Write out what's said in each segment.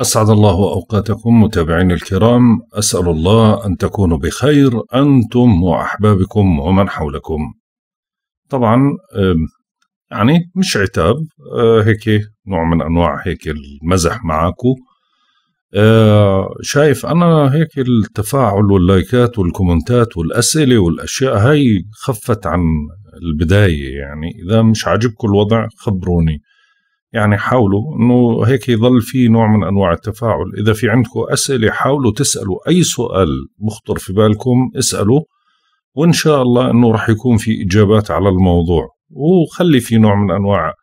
أسعد الله أوقاتكم متابعينا الكرام أسأل الله أن تكونوا بخير أنتم وأحبابكم ومن حولكم طبعا يعني مش عتاب آه، هيك نوع من أنواع هيك المزح معاكو آه، شايف أنا هيك التفاعل واللايكات والكومنتات والأسئلة والأشياء هاي خفت عن البداية يعني إذا مش عجبكم الوضع خبروني يعني حاولوا انه هيك يضل في نوع من انواع التفاعل اذا في عندكم اسئله حاولوا تسالوا اي سؤال مخطر في بالكم اسالوا وان شاء الله انه راح يكون في اجابات على الموضوع وخلي في نوع من انواع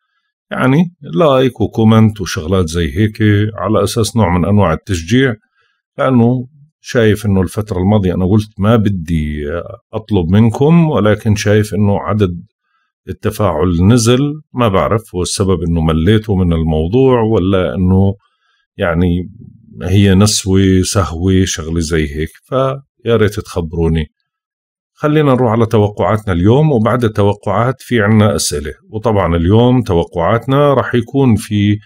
يعني لايك وكومنت وشغلات زي هيك على اساس نوع من انواع التشجيع لانه شايف انه الفتره الماضيه انا قلت ما بدي اطلب منكم ولكن شايف انه عدد التفاعل نزل ما بعرف هو السبب انه مليته من الموضوع ولا انه يعني هي نسوة سهوة شغلة زي هيك فيا ريت تخبروني خلينا نروح على توقعاتنا اليوم وبعد التوقعات في عنا أسئلة وطبعا اليوم توقعاتنا رح يكون في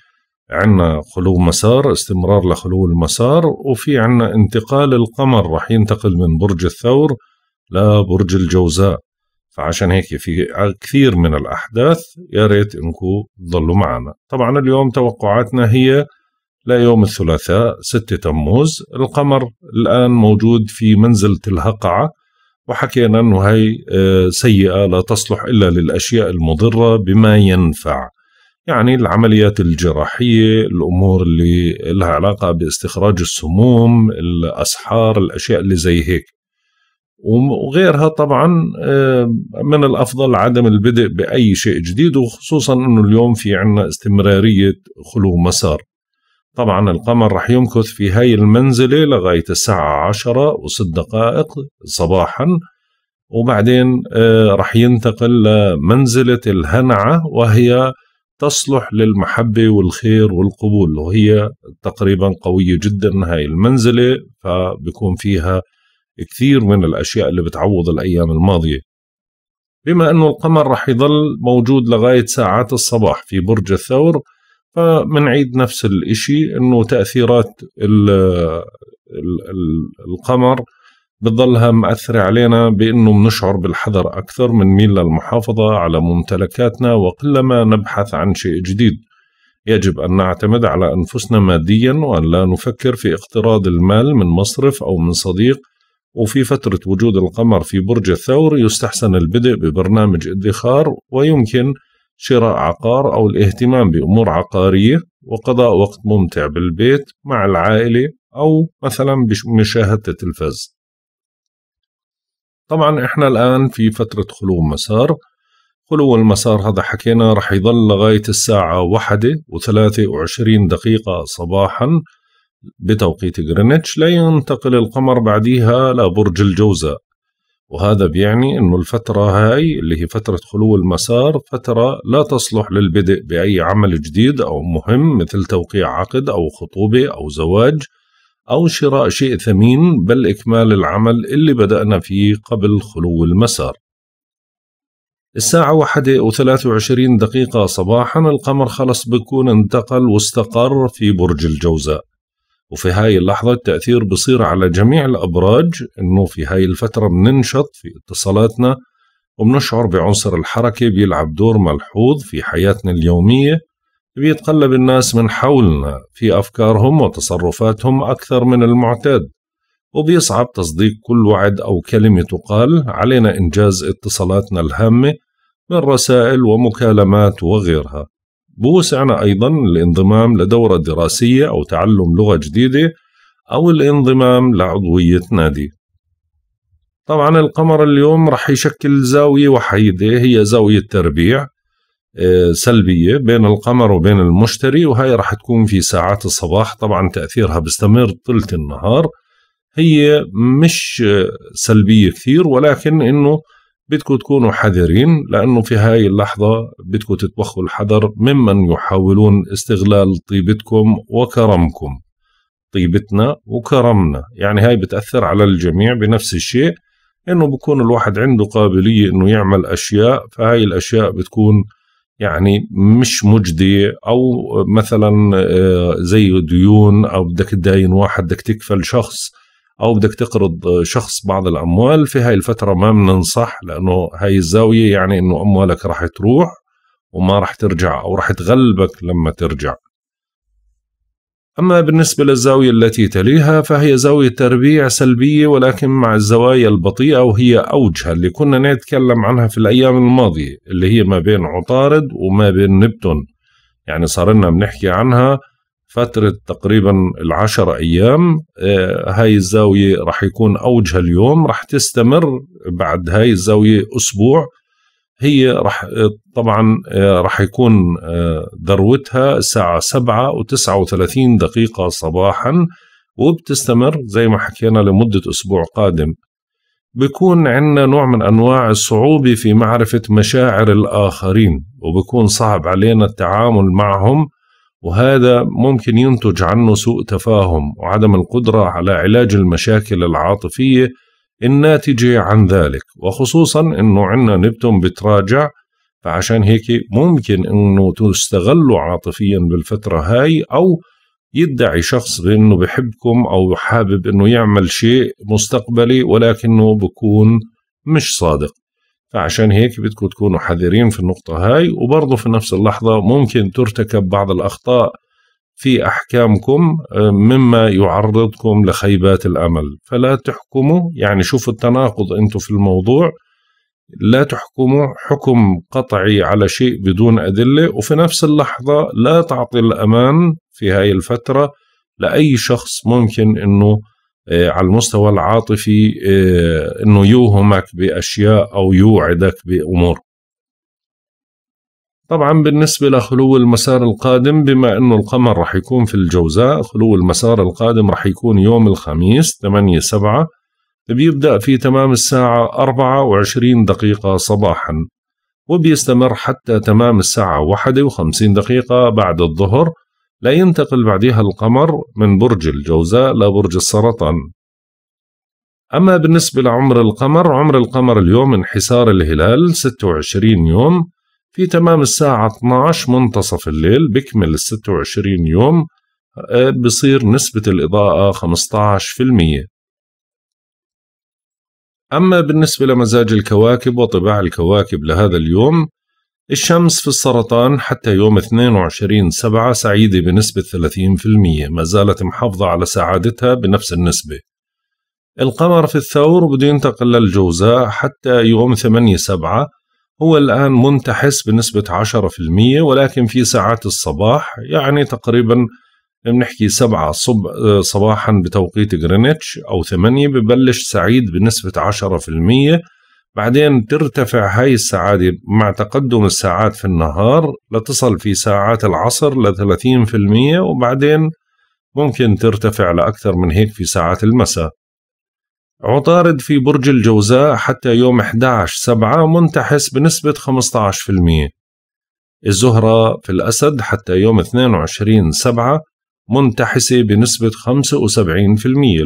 عنا خلو مسار استمرار لخلو المسار وفي عنا انتقال القمر رح ينتقل من برج الثور لبرج الجوزاء فعشان هيك في كثير من الأحداث يا ريت إنكم تضلوا معنا طبعا اليوم توقعاتنا هي ليوم الثلاثاء 6 تموز القمر الآن موجود في منزلة الهقعة وحكينا أنه هي آه، سيئة لا تصلح إلا للأشياء المضرة بما ينفع يعني العمليات الجراحية الأمور اللي لها علاقة باستخراج السموم الأسحار الأشياء اللي زي هيك وغيرها طبعا آه، من الافضل عدم البدء باي شيء جديد وخصوصا انه اليوم في عندنا استمراريه خلو مسار طبعا القمر راح يمكث في هاي المنزله لغايه الساعه 10 و دقائق صباحا وبعدين آه، راح ينتقل لمنزله الهنعه وهي تصلح للمحبة والخير والقبول وهي تقريبا قوية جدا هاي المنزلة فبكون فيها كثير من الأشياء اللي بتعوض الأيام الماضية بما أنه القمر رح يظل موجود لغاية ساعات الصباح في برج الثور فمنعيد نفس الإشي أنه تأثيرات الـ الـ الـ القمر بتضلها مأثرة علينا بأنه منشعر بالحذر أكثر من ميل للمحافظة على ممتلكاتنا وقلما نبحث عن شيء جديد يجب أن نعتمد على أنفسنا ماديا وأن لا نفكر في اقتراض المال من مصرف أو من صديق وفي فترة وجود القمر في برج الثور يستحسن البدء ببرنامج ادخار ويمكن شراء عقار أو الاهتمام بأمور عقارية وقضاء وقت ممتع بالبيت مع العائلة أو مثلا بمشاهدة التلفاز طبعا احنا الآن في فترة خلو مسار خلو المسار هذا حكينا رح يظل لغاية الساعة واحدة وثلاثة وعشرين دقيقة صباحاً بتوقيت غرينتش لا ينتقل القمر بعديها لبرج الجوزاء وهذا بيعني أنه الفترة هاي اللي هي فترة خلو المسار فترة لا تصلح للبدء بأي عمل جديد أو مهم مثل توقيع عقد أو خطوبة أو زواج أو شراء شيء ثمين بل إكمال العمل اللي بدأنا فيه قبل خلو المسار الساعة واحدة وثلاثة وعشرين دقيقة صباحا القمر خلص بكون انتقل واستقر في برج الجوزاء وفي هاي اللحظة التأثير بصير على جميع الأبراج إنه في هاي الفترة بننشط في اتصالاتنا وبنشعر بعنصر الحركة بيلعب دور ملحوظ في حياتنا اليومية بيتقلب الناس من حولنا في أفكارهم وتصرفاتهم أكثر من المعتاد وبيصعب تصديق كل وعد أو كلمة تقال علينا إنجاز اتصالاتنا الهامة من رسائل ومكالمات وغيرها بوسعنا أيضا الانضمام لدورة دراسية أو تعلم لغة جديدة أو الانضمام لعضوية نادي طبعا القمر اليوم رح يشكل زاوية وحيدة هي زاوية تربيع آه، سلبية بين القمر وبين المشتري وهي رح تكون في ساعات الصباح طبعا تأثيرها بيستمر طلت النهار هي مش سلبية كثير ولكن إنه بدكم تكونوا حذرين لأنه في هاي اللحظة بدكم تتبخوا الحذر ممن يحاولون استغلال طيبتكم وكرمكم طيبتنا وكرمنا يعني هاي بتأثر على الجميع بنفس الشيء انه بكون الواحد عنده قابلية انه يعمل اشياء فهاي الاشياء بتكون يعني مش مجدية او مثلا آه، زي ديون او بدك تداين واحد بدك تكفل شخص او بدك تقرض شخص بعض الاموال في هاي الفتره ما بننصح لانه هاي الزاويه يعني انه اموالك راح تروح وما راح ترجع او راح تغلبك لما ترجع أما بالنسبة للزاوية التي تليها فهي زاوية تربيع سلبية ولكن مع الزوايا البطيئة وهي أوجها اللي كنا نتكلم عنها في الأيام الماضية اللي هي ما بين عطارد وما بين نبتون يعني صار لنا بنحكي عنها فترة تقريبا العشر أيام آه، هاي الزاوية رح يكون أوجها اليوم رح تستمر بعد هاي الزاوية أسبوع هي رح طبعا آه، رح يكون ذروتها آه، الساعة سبعة و39 دقيقة صباحا وبتستمر زي ما حكينا لمدة أسبوع قادم بيكون عندنا نوع من أنواع الصعوبة في معرفة مشاعر الآخرين وبكون صعب علينا التعامل معهم وهذا ممكن ينتج عنه سوء تفاهم وعدم القدرة على علاج المشاكل العاطفية الناتجة عن ذلك وخصوصا أنه عندنا نبتون بتراجع فعشان هيك ممكن أنه تستغلوا عاطفيا بالفترة هاي أو يدعي شخص بأنه بحبكم أو حابب أنه يعمل شيء مستقبلي ولكنه بكون مش صادق فعشان هيك بدكم تكونوا حذرين في النقطة هاي وبرضه في نفس اللحظة ممكن ترتكب بعض الأخطاء في أحكامكم آه، مما يعرضكم لخيبات الأمل فلا تحكموا يعني شوفوا التناقض أنتوا في الموضوع لا تحكموا حكم قطعي على شيء بدون أدلة وفي نفس اللحظة لا تعطي الأمان في هاي الفترة لأي شخص ممكن أنه آه، على المستوى العاطفي آه، انه يوهمك باشياء او يوعدك بامور طبعا بالنسبة لخلو المسار القادم بما انه القمر رح يكون في الجوزاء خلو المسار القادم رح يكون يوم الخميس 8 7 بيبدأ في تمام الساعة 24 دقيقة صباحا وبيستمر حتى تمام الساعة 51 دقيقة بعد الظهر لا ينتقل بعدها القمر من برج الجوزاء لبرج السرطان أما بالنسبة لعمر القمر عمر القمر اليوم انحسار الهلال 26 يوم في تمام الساعة 12 منتصف الليل بكمل 26 يوم آه، بصير نسبة الإضاءة 15% أما بالنسبة لمزاج الكواكب وطباع الكواكب لهذا اليوم الشمس في السرطان حتى يوم 22 سبعة سعيدة بنسبة 30% ما زالت محافظة على سعادتها بنفس النسبة القمر في الثور بده ينتقل للجوزاء حتى يوم 8 سبعة هو الآن منتحس بنسبة 10% ولكن في ساعات الصباح يعني تقريبا بنحكي 7 صب... صباحا بتوقيت غرينتش أو 8 ببلش سعيد بنسبة 10% بعدين ترتفع هاي السعادة مع تقدم الساعات في النهار لتصل في ساعات العصر لثلاثين في المية وبعدين ممكن ترتفع لأكثر من هيك في ساعات المساء عطارد في برج الجوزاء حتى يوم 11 سبعة منتحس بنسبة 15% الزهرة في الأسد حتى يوم 22 سبعة منتحسة بنسبة 75%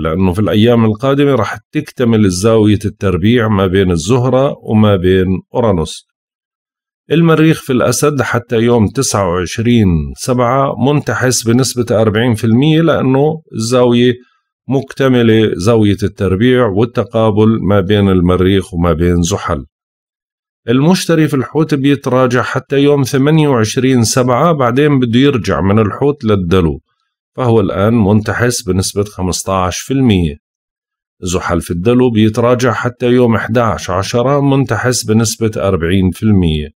لأنه في الأيام القادمة رح تكتمل زاوية التربيع ما بين الزهرة وما بين أورانوس المريخ في الأسد حتى يوم 29 سبعة منتحس بنسبة 40% لأنه الزاوية مكتملة زاوية التربيع والتقابل ما بين المريخ وما بين زحل المشتري في الحوت بيتراجع حتى يوم 28 سبعة بعدين بده يرجع من الحوت للدلو فهو الآن منتحس بنسبة 15% زحل في الدلو بيتراجع حتى يوم 11 عشرة منتحس بنسبة 40%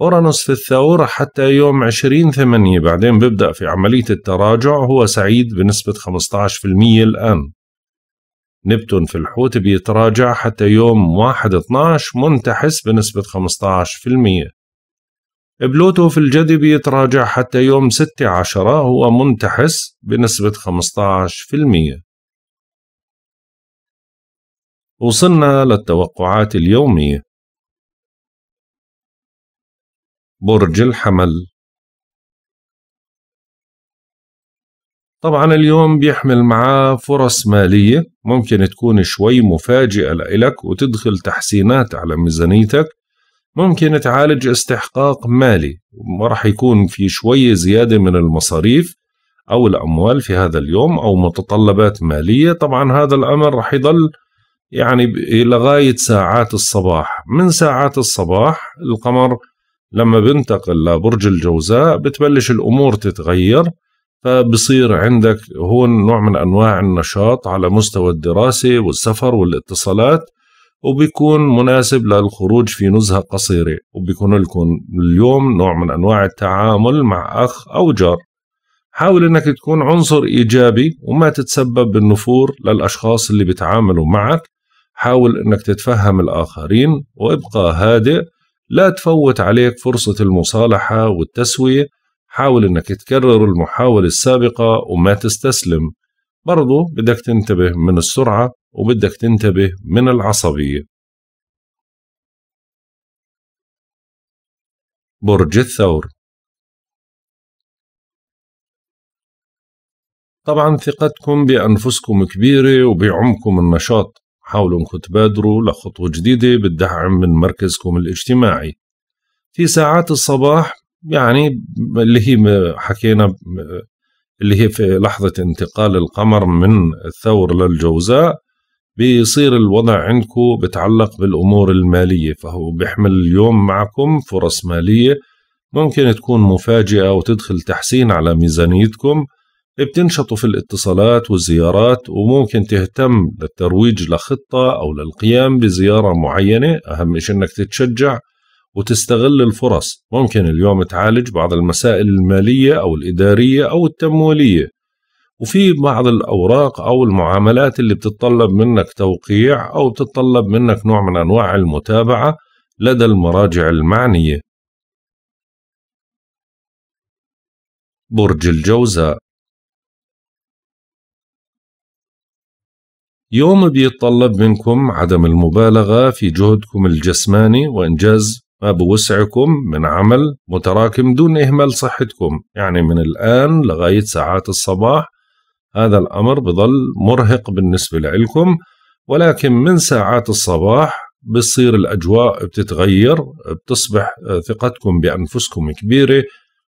أورانوس في الثور حتى يوم 20 ثمانية بعدين بيبدأ في عملية التراجع هو سعيد بنسبة 15% الآن نبتون في الحوت بيتراجع حتى يوم 1 12 منتحس بنسبة 15% بلوتو في الجدي بيتراجع حتى يوم 16 هو منتحس بنسبة 15% وصلنا للتوقعات اليومية برج الحمل طبعا اليوم بيحمل معاه فرص مالية ممكن تكون شوي مفاجئة لإلك وتدخل تحسينات على ميزانيتك ممكن تعالج استحقاق مالي وراح يكون في شوية زيادة من المصاريف أو الأموال في هذا اليوم أو متطلبات مالية طبعا هذا الأمر راح يضل يعني لغاية ساعات الصباح من ساعات الصباح القمر لما بنتقل لبرج الجوزاء بتبلش الأمور تتغير فبصير عندك هون نوع من أنواع النشاط على مستوى الدراسة والسفر والاتصالات وبيكون مناسب للخروج في نزهة قصيرة وبيكون لكم اليوم نوع من أنواع التعامل مع أخ أو جار حاول أنك تكون عنصر إيجابي وما تتسبب بالنفور للأشخاص اللي بيتعاملوا معك حاول أنك تتفهم الآخرين وابقى هادئ لا تفوت عليك فرصة المصالحة والتسوية حاول أنك تكرر المحاولة السابقة وما تستسلم برضو بدك تنتبه من السرعة وبدك تنتبه من العصبية برج الثور طبعا ثقتكم بأنفسكم كبيرة وبعمكم النشاط حاولوا انكم تبادروا لخطوة جديدة بالدعم من مركزكم الاجتماعي في ساعات الصباح يعني اللي هي حكينا اللي هي في لحظة انتقال القمر من الثور للجوزاء بيصير الوضع عندكم بتعلق بالأمور المالية فهو بيحمل اليوم معكم فرص مالية ممكن تكون مفاجئة وتدخل تحسين على ميزانيتكم بتنشطوا في الاتصالات والزيارات وممكن تهتم للترويج لخطة أو للقيام بزيارة معينة أهم شيء أنك تتشجع وتستغل الفرص ممكن اليوم تعالج بعض المسائل المالية أو الإدارية أو التمويلية وفي بعض الأوراق أو المعاملات اللي بتتطلب منك توقيع أو بتتطلب منك نوع من أنواع المتابعة لدى المراجع المعنية برج الجوزاء يوم بيتطلب منكم عدم المبالغة في جهدكم الجسماني وإنجاز ما بوسعكم من عمل متراكم دون إهمال صحتكم يعني من الآن لغاية ساعات الصباح هذا الأمر بظل مرهق بالنسبة لإلكم ولكن من ساعات الصباح بصير الأجواء بتتغير بتصبح ثقتكم بأنفسكم كبيرة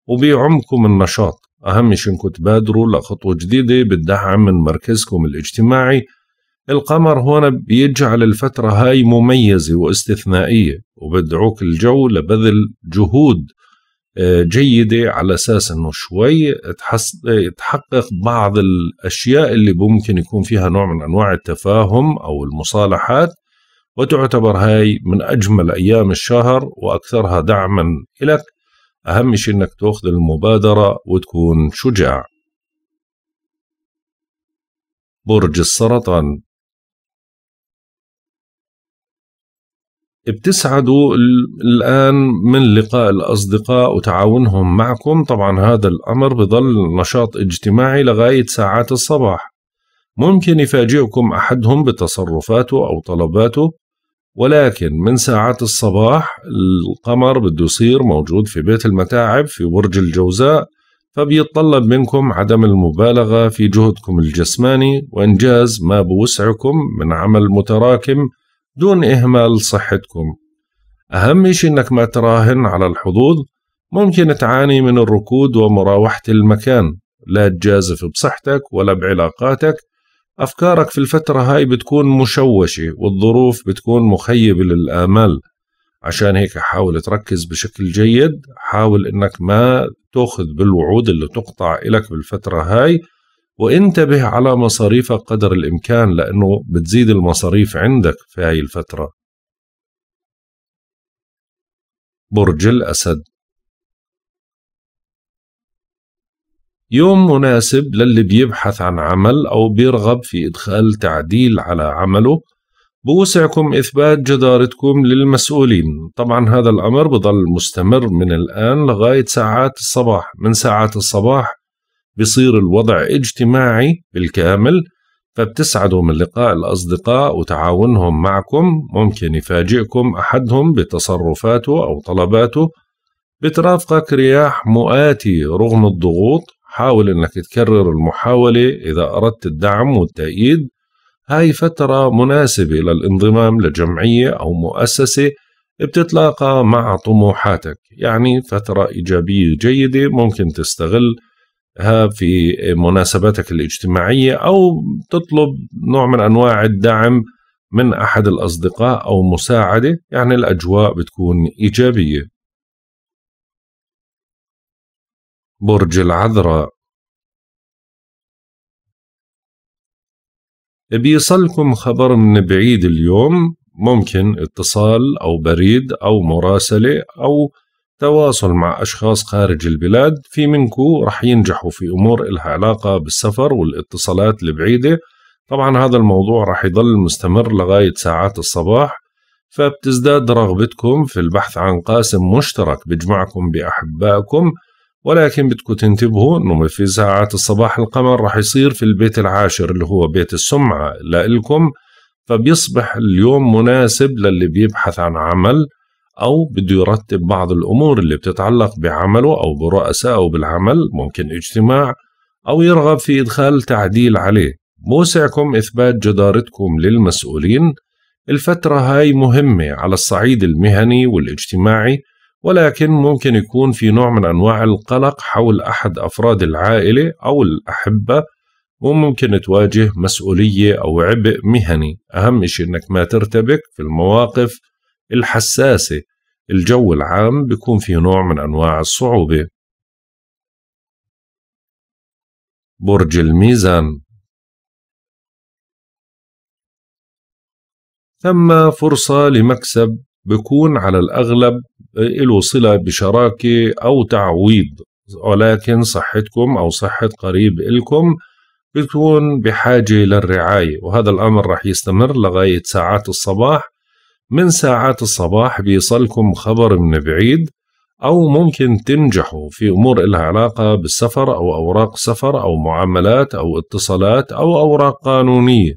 وبيعمكم النشاط أهم شيء إنكم تبادروا لخطوة جديدة بالدعم من مركزكم الاجتماعي القمر هون بيجعل الفترة هاي مميزة واستثنائية وبدعوك الجو لبذل جهود آه، جيدة على أساس أنه شوي تحقق بعض الأشياء اللي ممكن يكون فيها نوع من أنواع التفاهم أو المصالحات وتعتبر هاي من أجمل أيام الشهر وأكثرها دعما إلك أهم شيء أنك تأخذ المبادرة وتكون شجاع برج السرطان بتسعدوا الآن من لقاء الأصدقاء وتعاونهم معكم طبعا هذا الأمر بظل نشاط اجتماعي لغاية ساعات الصباح ممكن يفاجئكم أحدهم بتصرفاته أو طلباته ولكن من ساعات الصباح القمر بده يصير موجود في بيت المتاعب في برج الجوزاء فبيتطلب منكم عدم المبالغة في جهدكم الجسماني وإنجاز ما بوسعكم من عمل متراكم دون إهمال صحتكم أهم شيء إنك ما تراهن على الحظوظ ممكن تعاني من الركود ومراوحة المكان لا تجازف بصحتك ولا بعلاقاتك أفكارك في الفترة هاي بتكون مشوشة والظروف بتكون مخيبة للآمال عشان هيك حاول تركز بشكل جيد حاول إنك ما تأخذ بالوعود اللي تقطع إلك بالفترة هاي وانتبه على مصاريفك قدر الإمكان لأنه بتزيد المصاريف عندك في هاي الفترة برج الأسد يوم مناسب للي بيبحث عن عمل أو بيرغب في إدخال تعديل على عمله بوسعكم إثبات جدارتكم للمسؤولين طبعا هذا الأمر بضل مستمر من الآن لغاية ساعات الصباح من ساعات الصباح بصير الوضع اجتماعي بالكامل فبتسعدوا من لقاء الأصدقاء وتعاونهم معكم ممكن يفاجئكم أحدهم بتصرفاته أو طلباته بترافقك رياح مؤاتي رغم الضغوط حاول أنك تكرر المحاولة إذا أردت الدعم والتأييد هاي فترة مناسبة للانضمام لجمعية أو مؤسسة بتتلاقى مع طموحاتك يعني فترة إيجابية جيدة ممكن تستغل في مناسباتك الاجتماعية أو تطلب نوع من أنواع الدعم من أحد الأصدقاء أو مساعدة يعني الأجواء بتكون إيجابية برج العذراء بيصلكم خبر من بعيد اليوم ممكن اتصال أو بريد أو مراسلة أو تواصل مع أشخاص خارج البلاد في منكو رح ينجحوا في أمور إلها علاقة بالسفر والاتصالات البعيدة طبعا هذا الموضوع رح يضل مستمر لغاية ساعات الصباح فبتزداد رغبتكم في البحث عن قاسم مشترك بجمعكم بأحبائكم ولكن بدكم تنتبهوا انه في ساعات الصباح القمر رح يصير في البيت العاشر اللي هو بيت السمعة لإلكم فبيصبح اليوم مناسب للي بيبحث عن عمل أو بده يرتب بعض الأمور اللي بتتعلق بعمله أو برؤسائه بالعمل ممكن اجتماع أو يرغب في إدخال تعديل عليه بوسعكم إثبات جدارتكم للمسؤولين الفترة هاي مهمة على الصعيد المهني والاجتماعي ولكن ممكن يكون في نوع من أنواع القلق حول أحد أفراد العائلة أو الأحبة وممكن تواجه مسؤولية أو عبء مهني أهم شيء أنك ما ترتبك في المواقف الحساسة الجو العام بيكون فيه نوع من أنواع الصعوبة برج الميزان ثم فرصة لمكسب بيكون على الأغلب له صلة بشراكة أو تعويض ولكن صحتكم أو صحة قريب إلكم بتكون بحاجة للرعاية وهذا الأمر رح يستمر لغاية ساعات الصباح من ساعات الصباح بيصلكم خبر من بعيد أو ممكن تنجحوا في أمور إلها علاقة بالسفر أو أوراق سفر أو معاملات أو اتصالات أو أوراق قانونية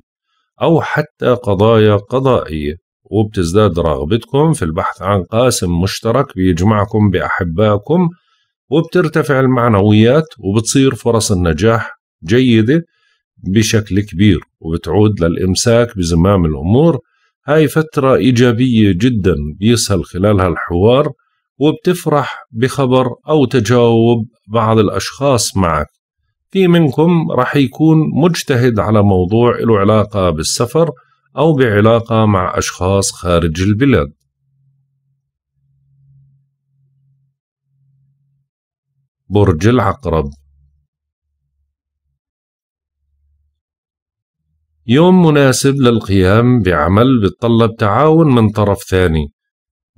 أو حتى قضايا قضائية وبتزداد رغبتكم في البحث عن قاسم مشترك بيجمعكم بأحبائكم وبترتفع المعنويات وبتصير فرص النجاح جيدة بشكل كبير وبتعود للإمساك بزمام الأمور هاي فترة إيجابية جدا بيسهل خلالها الحوار وبتفرح بخبر أو تجاوب بعض الأشخاص معك في منكم رح يكون مجتهد على موضوع له علاقة بالسفر أو بعلاقة مع أشخاص خارج البلاد برج العقرب يوم مناسب للقيام بعمل بتطلب تعاون من طرف ثاني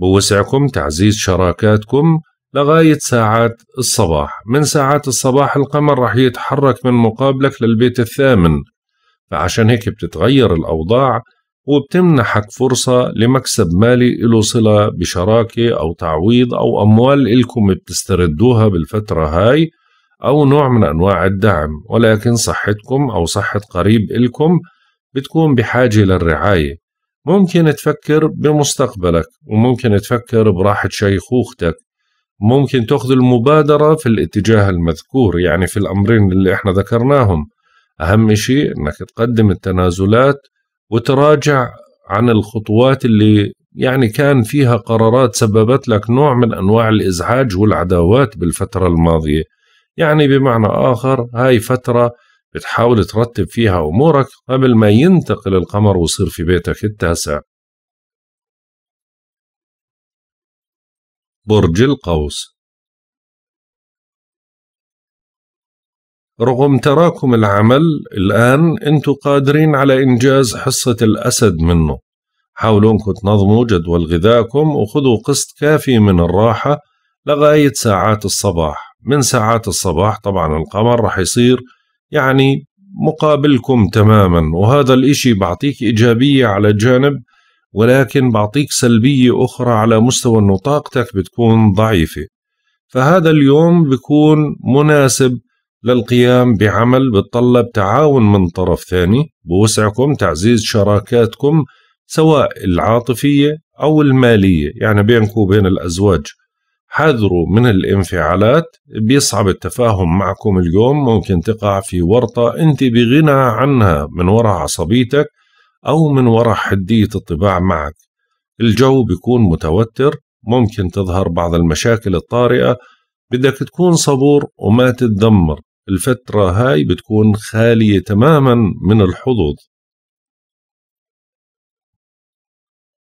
بوسعكم تعزيز شراكاتكم لغاية ساعات الصباح من ساعات الصباح القمر رح يتحرك من مقابلك للبيت الثامن فعشان هيك بتتغير الأوضاع وبتمنحك فرصة لمكسب مالي له صلة بشراكة أو تعويض أو أموال إلكم بتستردوها بالفترة هاي أو نوع من أنواع الدعم ولكن صحتكم أو صحة قريب إلكم بتكون بحاجة للرعاية ممكن تفكر بمستقبلك وممكن تفكر براحة شيخوختك ممكن تأخذ المبادرة في الاتجاه المذكور يعني في الأمرين اللي احنا ذكرناهم أهم شيء أنك تقدم التنازلات وتراجع عن الخطوات اللي يعني كان فيها قرارات سببت لك نوع من أنواع الإزعاج والعداوات بالفترة الماضية يعني بمعنى آخر هاي فترة بتحاول ترتب فيها أمورك قبل ما ينتقل القمر ويصير في بيتك التاسع برج القوس رغم تراكم العمل الآن أنتوا قادرين على إنجاز حصة الأسد منه حاولوا أنكم تنظموا جدول غذائكم وخذوا قسط كافي من الراحة لغاية ساعات الصباح من ساعات الصباح طبعا القمر رح يصير يعني مقابلكم تماما وهذا الإشي بعطيك إيجابية على جانب ولكن بعطيك سلبية أخرى على مستوى أنه طاقتك بتكون ضعيفة فهذا اليوم بيكون مناسب للقيام بعمل بتطلب تعاون من طرف ثاني بوسعكم تعزيز شراكاتكم سواء العاطفية أو المالية يعني بينكم وبين الأزواج حذروا من الانفعالات بيصعب التفاهم معكم اليوم ممكن تقع في ورطة أنت بغنى عنها من وراء عصبيتك أو من وراء حدية الطباع معك الجو بيكون متوتر ممكن تظهر بعض المشاكل الطارئة بدك تكون صبور وما تتذمر الفترة هاي بتكون خالية تماما من الحظوظ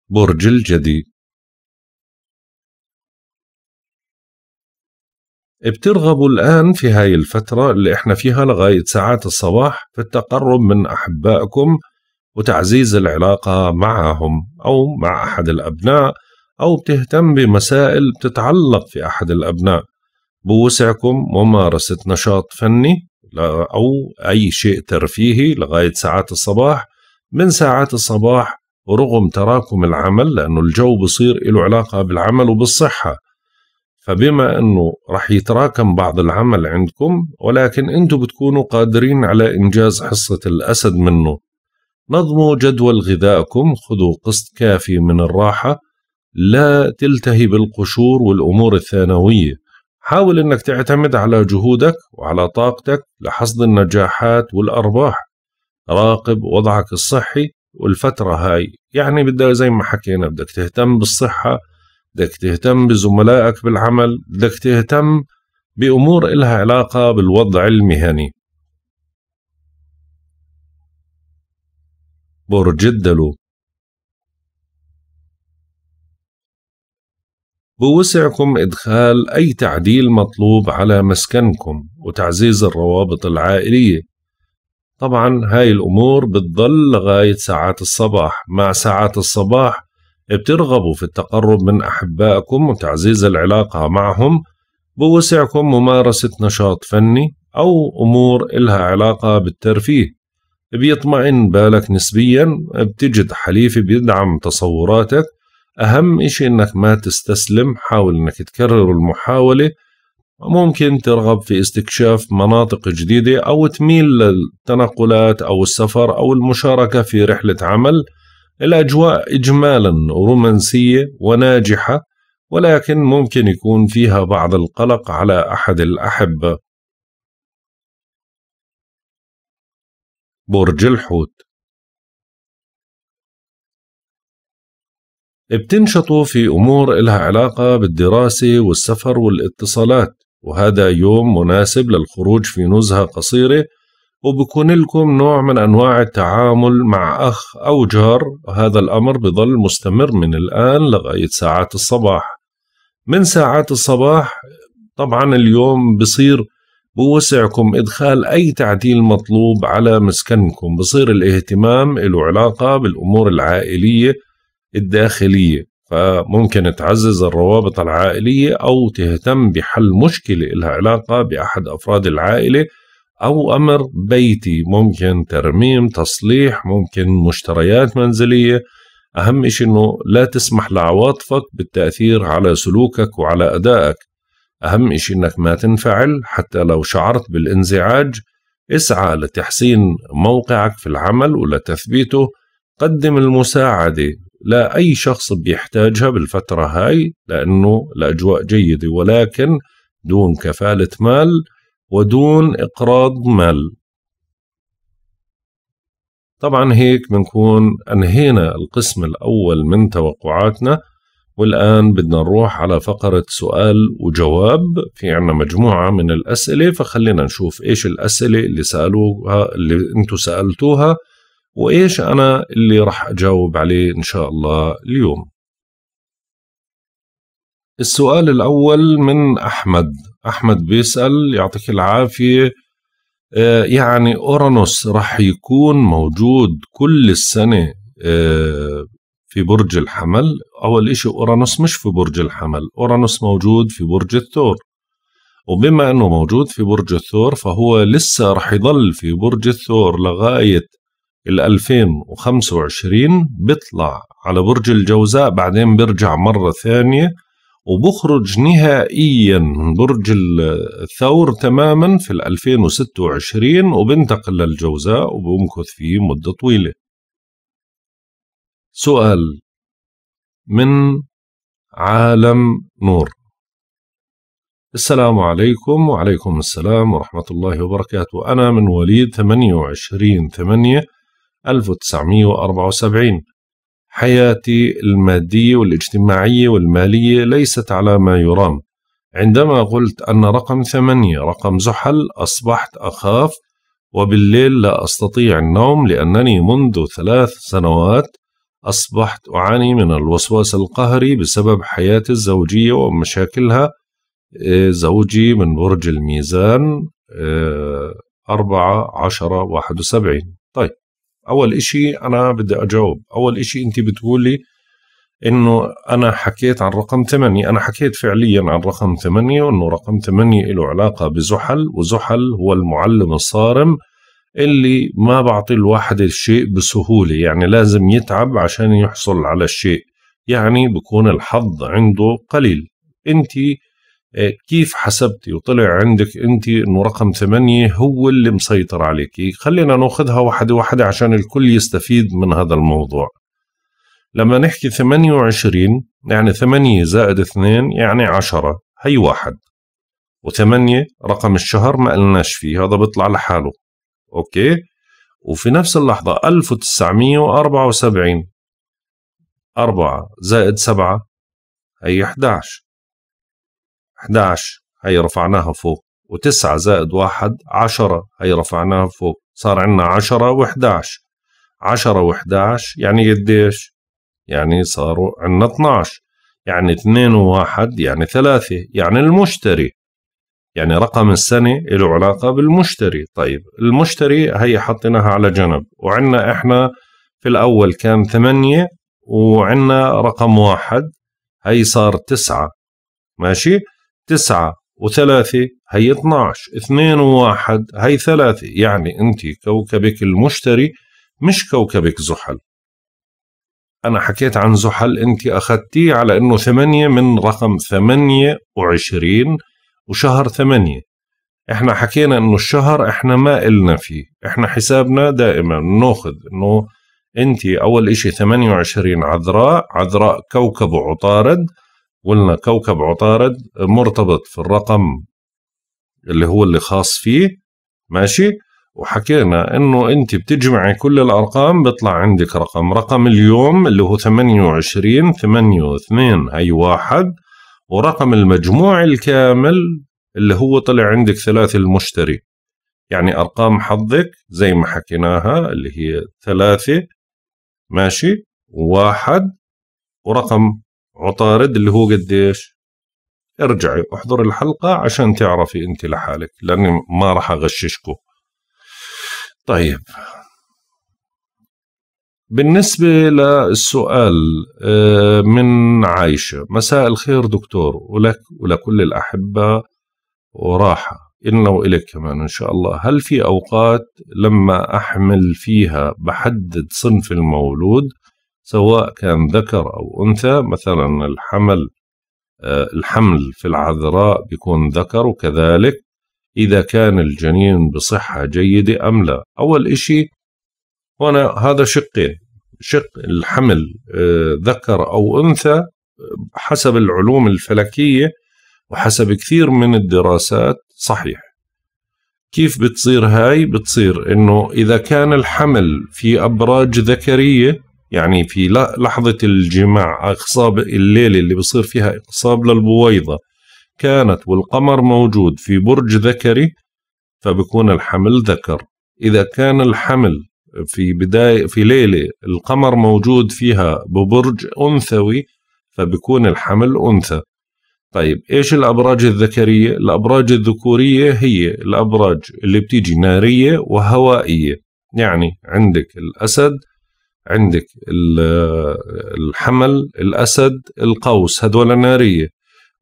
برج الجدي بترغبوا الآن في هاي الفترة اللي إحنا فيها لغاية ساعات الصباح في التقرب من أحبائكم وتعزيز العلاقة معهم أو مع أحد الأبناء أو بتهتم بمسائل بتتعلق في أحد الأبناء بوسعكم ممارسة نشاط فني أو أي شيء ترفيهي لغاية ساعات الصباح من ساعات الصباح ورغم تراكم العمل لأنه الجو بصير له علاقة بالعمل وبالصحة فبما أنه راح يتراكم بعض العمل عندكم ولكن أنتم بتكونوا قادرين على إنجاز حصة الأسد منه نظموا جدول غذائكم خذوا قسط كافي من الراحة لا تلتهي بالقشور والأمور الثانوية حاول أنك تعتمد على جهودك وعلى طاقتك لحصد النجاحات والأرباح راقب وضعك الصحي والفترة هاي يعني بدها زي ما حكينا بدك تهتم بالصحة بدك تهتم بزملائك بالعمل بدك تهتم بأمور إلها علاقة بالوضع المهني برج الدلو بوسعكم إدخال أي تعديل مطلوب على مسكنكم وتعزيز الروابط العائلية طبعا هاي الأمور بتضل لغاية ساعات الصباح مع ساعات الصباح بترغبوا في التقرب من أحبائكم وتعزيز العلاقة معهم بوسعكم ممارسة نشاط فني أو أمور إلها علاقة بالترفيه بيطمئن بالك نسبيا بتجد حليف بيدعم تصوراتك أهم إشي إنك ما تستسلم حاول إنك تكرر المحاولة ممكن ترغب في استكشاف مناطق جديدة أو تميل للتنقلات أو السفر أو المشاركة في رحلة عمل الأجواء إجمالا رومانسية وناجحة ولكن ممكن يكون فيها بعض القلق على أحد الأحبة برج الحوت بتنشطوا في أمور إلها علاقة بالدراسة والسفر والاتصالات وهذا يوم مناسب للخروج في نزهة قصيرة وبكون لكم نوع من أنواع التعامل مع أخ أو جار هذا الأمر بظل مستمر من الآن لغاية ساعات الصباح من ساعات الصباح طبعا اليوم بصير بوسعكم إدخال أي تعديل مطلوب على مسكنكم بصير الاهتمام له علاقة بالأمور العائلية الداخلية فممكن تعزز الروابط العائلية أو تهتم بحل مشكلة لها علاقة بأحد أفراد العائلة أو أمر بيتي ممكن ترميم تصليح ممكن مشتريات منزلية أهم شيء أنه لا تسمح لعواطفك بالتأثير على سلوكك وعلى أدائك أهم شيء أنك ما تنفعل حتى لو شعرت بالانزعاج اسعى لتحسين موقعك في العمل ولتثبيته قدم المساعدة لأي شخص بيحتاجها بالفترة هاي لأنه الأجواء جيدة ولكن دون كفالة مال ودون إقراض مال طبعا هيك بنكون أنهينا القسم الأول من توقعاتنا والآن بدنا نروح على فقرة سؤال وجواب في عنا مجموعة من الأسئلة فخلينا نشوف إيش الأسئلة اللي سألوها اللي أنتوا سألتوها وإيش أنا اللي رح أجاوب عليه إن شاء الله اليوم السؤال الأول من أحمد أحمد بيسأل يعطيك العافية آه، يعني أورانوس رح يكون موجود كل السنة آه، في برج الحمل أول إشي أورانوس مش في برج الحمل أورانوس موجود في برج الثور وبما أنه موجود في برج الثور فهو لسه رح يضل في برج الثور لغاية ال 2025 بيطلع على برج الجوزاء بعدين بيرجع مرة ثانية وبخرج نهائيا من برج الثور تماما في 2026 وبنتقل للجوزاء وبمكث فيه مدة طويلة سؤال من عالم نور السلام عليكم وعليكم السلام ورحمة الله وبركاته أنا من وليد 28 8 1974 حياتي المادية والاجتماعية والمالية ليست على ما يرام عندما قلت أن رقم ثمانية رقم زحل أصبحت أخاف وبالليل لا أستطيع النوم لأنني منذ ثلاث سنوات أصبحت أعاني من الوسواس القهري بسبب حياتي الزوجية ومشاكلها إيه، زوجي من برج الميزان إيه، أربعة عشرة واحد وسبعين طيب اول إشي انا بدي اجاوب اول إشي انت بتقولي انه انا حكيت عن رقم ثمانية انا حكيت فعليا عن رقم ثمانية وانه رقم ثمانية له علاقة بزحل وزحل هو المعلم الصارم اللي ما بعطي الواحد الشيء بسهولة يعني لازم يتعب عشان يحصل على الشيء يعني بكون الحظ عنده قليل انت إيه، كيف حسبتي وطلع عندك انت انه رقم ثمانية هو اللي مسيطر عليك خلينا ناخذها واحدة واحدة عشان الكل يستفيد من هذا الموضوع لما نحكي ثمانية وعشرين يعني ثمانية زائد اثنين يعني عشرة هي واحد وثمانية رقم الشهر ما قلناش فيه هذا بيطلع لحاله اوكي وفي نفس اللحظة الف وتسعمية واربعة وسبعين اربعة زائد سبعة هي احداش 11 هي رفعناها فوق و9 زائد 1 10 هي رفعناها فوق صار عندنا 10 و11 10 و11 يعني قديش؟ يعني صاروا عندنا 12 يعني 2 و1 يعني 3 يعني المشتري يعني رقم السنة له علاقة بالمشتري طيب المشتري هي حطيناها على جنب وعنا احنا في الأول كان ثمانية وعنا رقم واحد هي صار تسعة ماشي تسعة وثلاثة هي 12 اثنين وواحد هي ثلاثة يعني أنت كوكبك المشتري مش كوكبك زحل أنا حكيت عن زحل أنت أخذتيه على أنه ثمانية من رقم ثمانية وعشرين وشهر ثمانية احنا حكينا انه الشهر احنا ما إلنا فيه احنا حسابنا دائما ناخذ انه انت اول اشي ثمانية وعشرين عذراء عذراء كوكب عطارد قلنا كوكب عطارد مرتبط في الرقم اللي هو اللي خاص فيه ماشي وحكينا انه انت بتجمعي كل الارقام بيطلع عندك رقم رقم اليوم اللي هو 28 8 2 هي واحد ورقم المجموع الكامل اللي هو طلع عندك ثلاثة المشتري يعني ارقام حظك زي ما حكيناها اللي هي ثلاثة ماشي واحد ورقم عطارد اللي هو قديش ارجعي احضر الحلقة عشان تعرفي انت لحالك لاني ما راح اغششكم طيب بالنسبة للسؤال آه، من عايشة مساء الخير دكتور ولك ولكل الأحبة وراحة إلنا وإلك كمان إن شاء الله هل في أوقات لما أحمل فيها بحدد صنف المولود سواء كان ذكر أو أنثى مثلا الحمل آه، الحمل في العذراء بيكون ذكر وكذلك إذا كان الجنين بصحة جيدة أم لا أول إشي هنا هذا شقين شق الحمل آه، ذكر أو أنثى حسب العلوم الفلكية وحسب كثير من الدراسات صحيح كيف بتصير هاي بتصير انه اذا كان الحمل في ابراج ذكريه يعني في لحظة الجماع إقصاب الليلة اللي بصير فيها إقصاب للبويضة كانت والقمر موجود في برج ذكري فبكون الحمل ذكر إذا كان الحمل في بداية في ليلة القمر موجود فيها ببرج أنثوي فبكون الحمل أنثى طيب إيش الأبراج الذكرية؟ الأبراج الذكورية هي الأبراج اللي بتيجي نارية وهوائية يعني عندك الأسد عندك الحمل الأسد القوس هذول نارية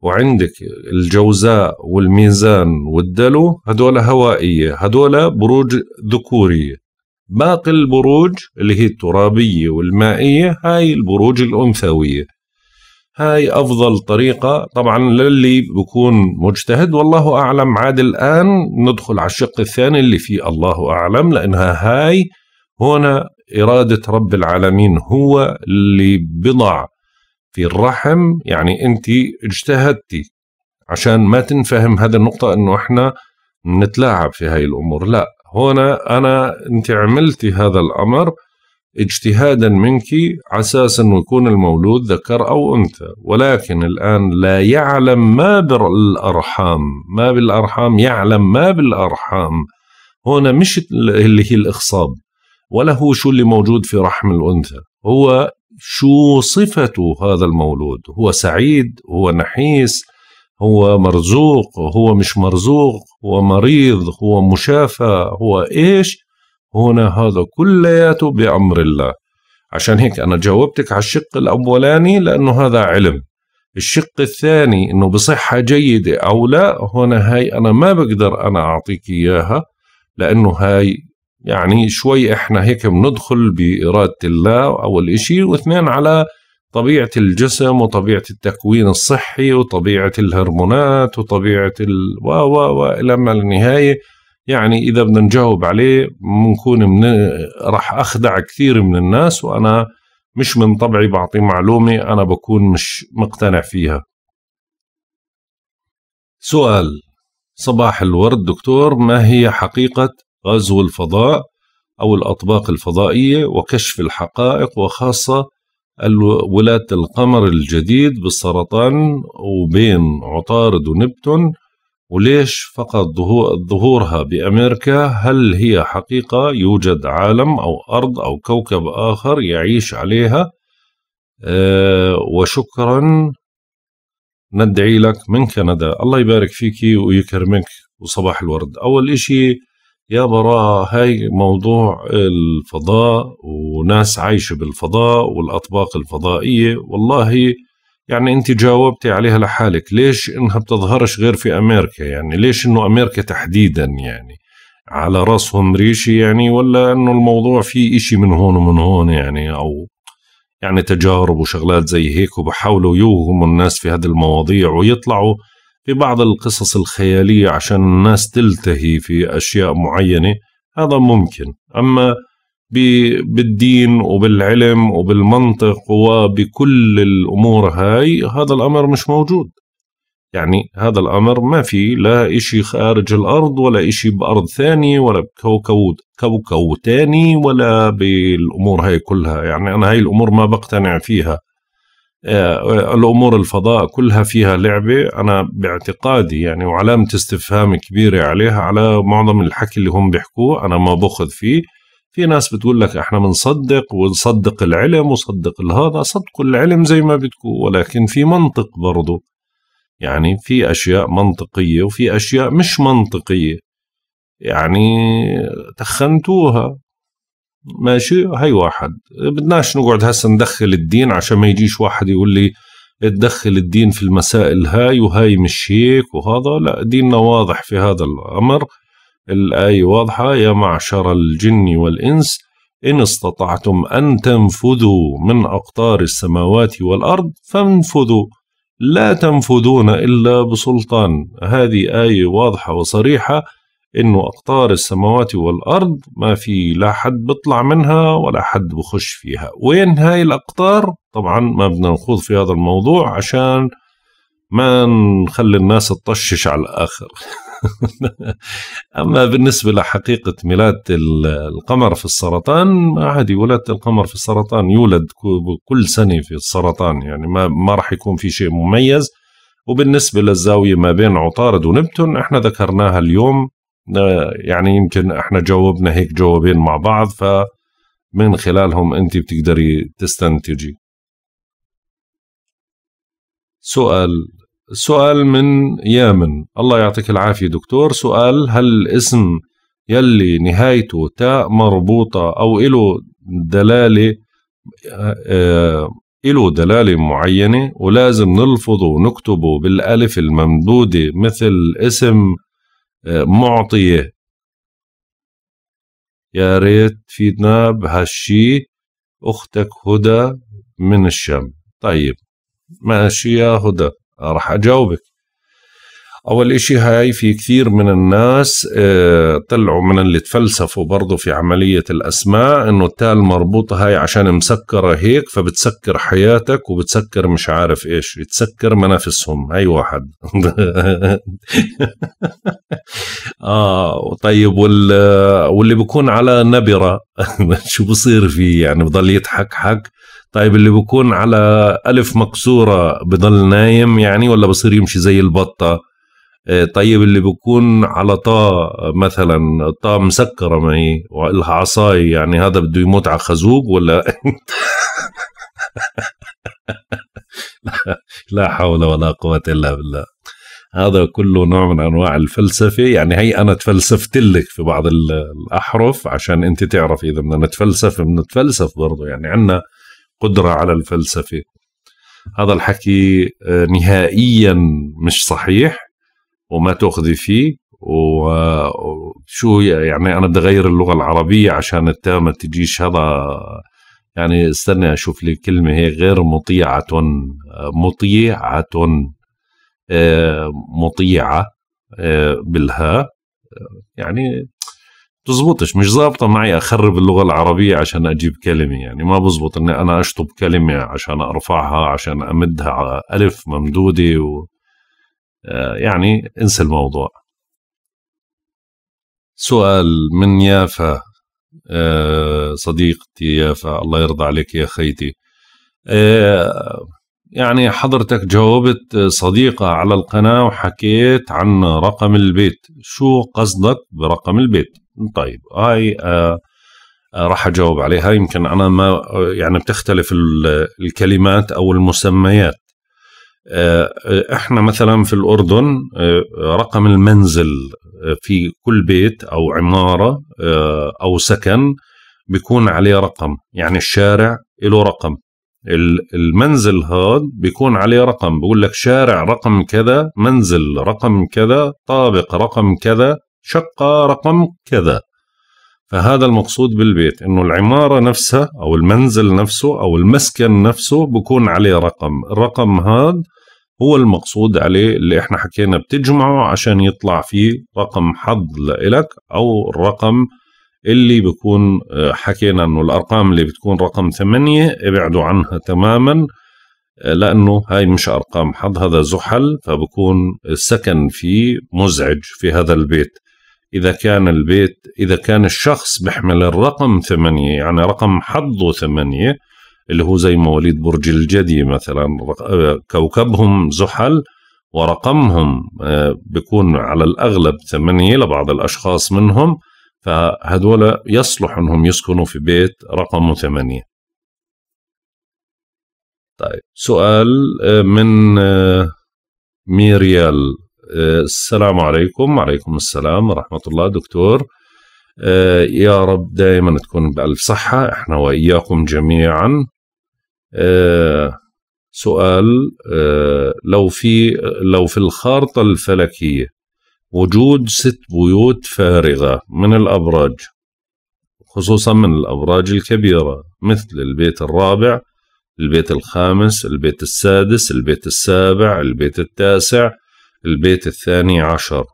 وعندك الجوزاء والميزان والدلو هذول هوائية هذول بروج ذكورية باقي البروج اللي هي الترابية والمائية هاي البروج الأنثوية هاي أفضل طريقة طبعا للي بكون مجتهد والله أعلم عاد الآن ندخل على الشق الثاني اللي فيه الله أعلم لأنها هاي هنا إرادة رب العالمين هو اللي بضع في الرحم يعني أنت اجتهدتي عشان ما تنفهم هذه النقطة أنه إحنا نتلاعب في هاي الأمور لا هنا أنا أنت عملتي هذا الأمر اجتهادا منك عساس أنه يكون المولود ذكر أو أنثى ولكن الآن لا يعلم ما بالأرحام ما بالأرحام يعلم ما بالأرحام هنا مش اللي هي الإخصاب ولا هو شو اللي موجود في رحم الأنثى هو شو صفته هذا المولود هو سعيد هو نحيس هو مرزوق هو مش مرزوق هو مريض هو مشافى هو إيش هنا هذا كلياته بأمر الله عشان هيك أنا جاوبتك على الشق الأولاني لأنه هذا علم الشق الثاني انه بصحة جيدة او لا هنا هاي انا ما بقدر انا اعطيك اياها لانه هاي يعني شوي احنا هيك بندخل باراده الله اول إشي واثنين على طبيعه الجسم وطبيعه التكوين الصحي وطبيعه الهرمونات وطبيعه ال و و و ما النهايه يعني اذا بدنا نجاوب عليه بنكون من راح اخدع كثير من الناس وانا مش من طبعي بعطي معلومه انا بكون مش مقتنع فيها سؤال صباح الورد دكتور ما هي حقيقه غزو الفضاء أو الأطباق الفضائية وكشف الحقائق وخاصة ولاة القمر الجديد بالسرطان وبين عطارد ونبتون وليش فقط ظهورها بأمريكا هل هي حقيقة يوجد عالم أو أرض أو كوكب آخر يعيش عليها أه وشكرا ندعي لك من كندا الله يبارك فيك ويكرمك وصباح الورد أول إشي يا براءة هاي موضوع الفضاء وناس عايشة بالفضاء والأطباق الفضائية والله يعني أنت جاوبتي عليها لحالك ليش إنها بتظهرش غير في أمريكا يعني ليش إنه أمريكا تحديدا يعني على راسهم ريشة يعني ولا إنه الموضوع فيه إشي من هون ومن هون يعني أو يعني تجارب وشغلات زي هيك وبحاولوا يوهموا الناس في هذه المواضيع ويطلعوا في بعض القصص الخيالية عشان الناس تلتهي في أشياء معينة هذا ممكن أما بالدين وبالعلم وبالمنطق وبكل الأمور هاي هذا الأمر مش موجود يعني هذا الأمر ما في لا إشي خارج الأرض ولا إشي بأرض ثانية ولا بكوكب كوكب ثاني ولا بالأمور هاي كلها يعني أنا هاي الأمور ما بقتنع فيها آه، الامور الفضاء كلها فيها لعبه انا باعتقادي يعني وعلامه استفهام كبيره عليها على معظم الحكي اللي هم بيحكوه انا ما باخذ فيه في ناس بتقول لك احنا بنصدق ونصدق العلم وصدق الهذا صدقوا العلم زي ما بدكم ولكن في منطق برضه يعني في اشياء منطقيه وفي اشياء مش منطقيه يعني تخنتوها ماشي هي واحد بدناش نقعد هسه ندخل الدين عشان ما يجيش واحد يقول لي تدخل الدين في المسائل هاي وهاي مش هيك وهذا لا ديننا واضح في هذا الأمر الآية واضحة يا معشر الجن والإنس إن استطعتم أن تنفذوا من أقطار السماوات والأرض فانفذوا لا تنفذون إلا بسلطان هذه آية واضحة وصريحة انه اقطار السماوات والارض ما في لا حد بيطلع منها ولا حد بخش فيها وين هاي الاقطار طبعا ما بدنا نخوض في هذا الموضوع عشان ما نخلي الناس تطشش على الاخر اما بالنسبه لحقيقه ميلاد القمر في السرطان عادي ولاده القمر في السرطان يولد كل سنه في السرطان يعني ما ما راح يكون في شيء مميز وبالنسبه للزاويه ما بين عطارد ونبتون احنا ذكرناها اليوم يعني يمكن احنا جاوبنا هيك جوابين مع بعض فمن خلالهم انت بتقدري تستنتجي سؤال سؤال من يامن الله يعطيك العافية دكتور سؤال هل الاسم يلي نهايته تاء مربوطة أو إله دلالة آه، إله دلالة معينة ولازم نلفظه ونكتبه بالألف الممدودة مثل اسم معطية يا ريت تفيدنا بهالشي أختك هدى من الشام طيب ماشي يا هدى رح أجاوبك أول إشي هاي في كثير من الناس آه، طلعوا من اللي تفلسفوا برضو في عملية الأسماء إنه التال مربوطة هاي عشان مسكرة هيك فبتسكر حياتك وبتسكر مش عارف إيش تسكر منافسهم أي واحد آه طيب وال... واللي بيكون على نبرة شو بصير فيه يعني بضل يضحك حق طيب اللي بيكون على ألف مكسورة بضل نايم يعني ولا بصير يمشي زي البطة آه، طيب اللي بكون على طا مثلا طا مسكره ما هي والها عصاي يعني هذا بده يموت على خازوق ولا لا حول ولا قوه الا بالله هذا كله نوع من انواع الفلسفه يعني هي انا تفلسفت لك في بعض الاحرف عشان انت تعرف اذا بدنا نتفلسف بنتفلسف برضه يعني عندنا قدره على الفلسفه هذا الحكي آه، نهائيا مش صحيح وما تاخذي فيه وشو يعني انا بدي اغير اللغه العربيه عشان التاء ما تجيش هذا يعني استنى اشوف لي كلمه هي غير مطيعه مطيعه آه، مطيعه آه، بالها يعني تزبطش مش ظابطة معي أخرب اللغة العربية عشان أجيب كلمة يعني ما بزبط إني أنا أشطب كلمة عشان أرفعها عشان أمدها على ألف ممدودة و... آه، يعني انسى الموضوع سؤال من يافا آه، صديقتي يافا الله يرضى عليك يا خيتي آه، يعني حضرتك جاوبت صديقة على القناة وحكيت عن رقم البيت شو قصدك برقم البيت طيب هاي راح اجاوب عليها يمكن انا ما يعني بتختلف الكلمات او المسميات آه، احنا مثلا في الاردن آه، رقم المنزل آه، في كل بيت او عماره او سكن بيكون عليه رقم يعني الشارع له رقم المنزل هذا بيكون عليه رقم بقول لك شارع رقم كذا منزل رقم كذا طابق رقم كذا شقة رقم كذا فهذا المقصود بالبيت انه العمارة نفسها او المنزل نفسه او المسكن نفسه بكون عليه رقم الرقم هذا هو المقصود عليه اللي احنا حكينا بتجمعه عشان يطلع فيه رقم حظ لإلك أو الرقم اللي بيكون آه، حكينا انه الارقام اللي بتكون رقم ثمانية ابعدوا عنها تماما آه، لانه هاي مش ارقام حظ هذا زحل فبكون السكن فيه مزعج في هذا البيت اذا كان البيت اذا كان الشخص بيحمل الرقم ثمانية يعني رقم حظه ثمانية اللي هو زي مواليد برج الجدي مثلا آه، كوكبهم زحل ورقمهم آه، بيكون على الأغلب ثمانية لبعض الأشخاص منهم فهذول يصلح أنهم يسكنوا في بيت رقمه ثمانية طيب سؤال آه، من ميريال السلام عليكم وعليكم السلام ورحمة الله دكتور يا رب دائما تكون بألف صحة احنا وإياكم جميعا آه، سؤال آه، لو في لو في الخارطة الفلكية وجود ست بيوت فارغة من الأبراج خصوصا من الأبراج الكبيرة مثل البيت الرابع البيت الخامس البيت السادس البيت السابع البيت التاسع البيت الثاني عشر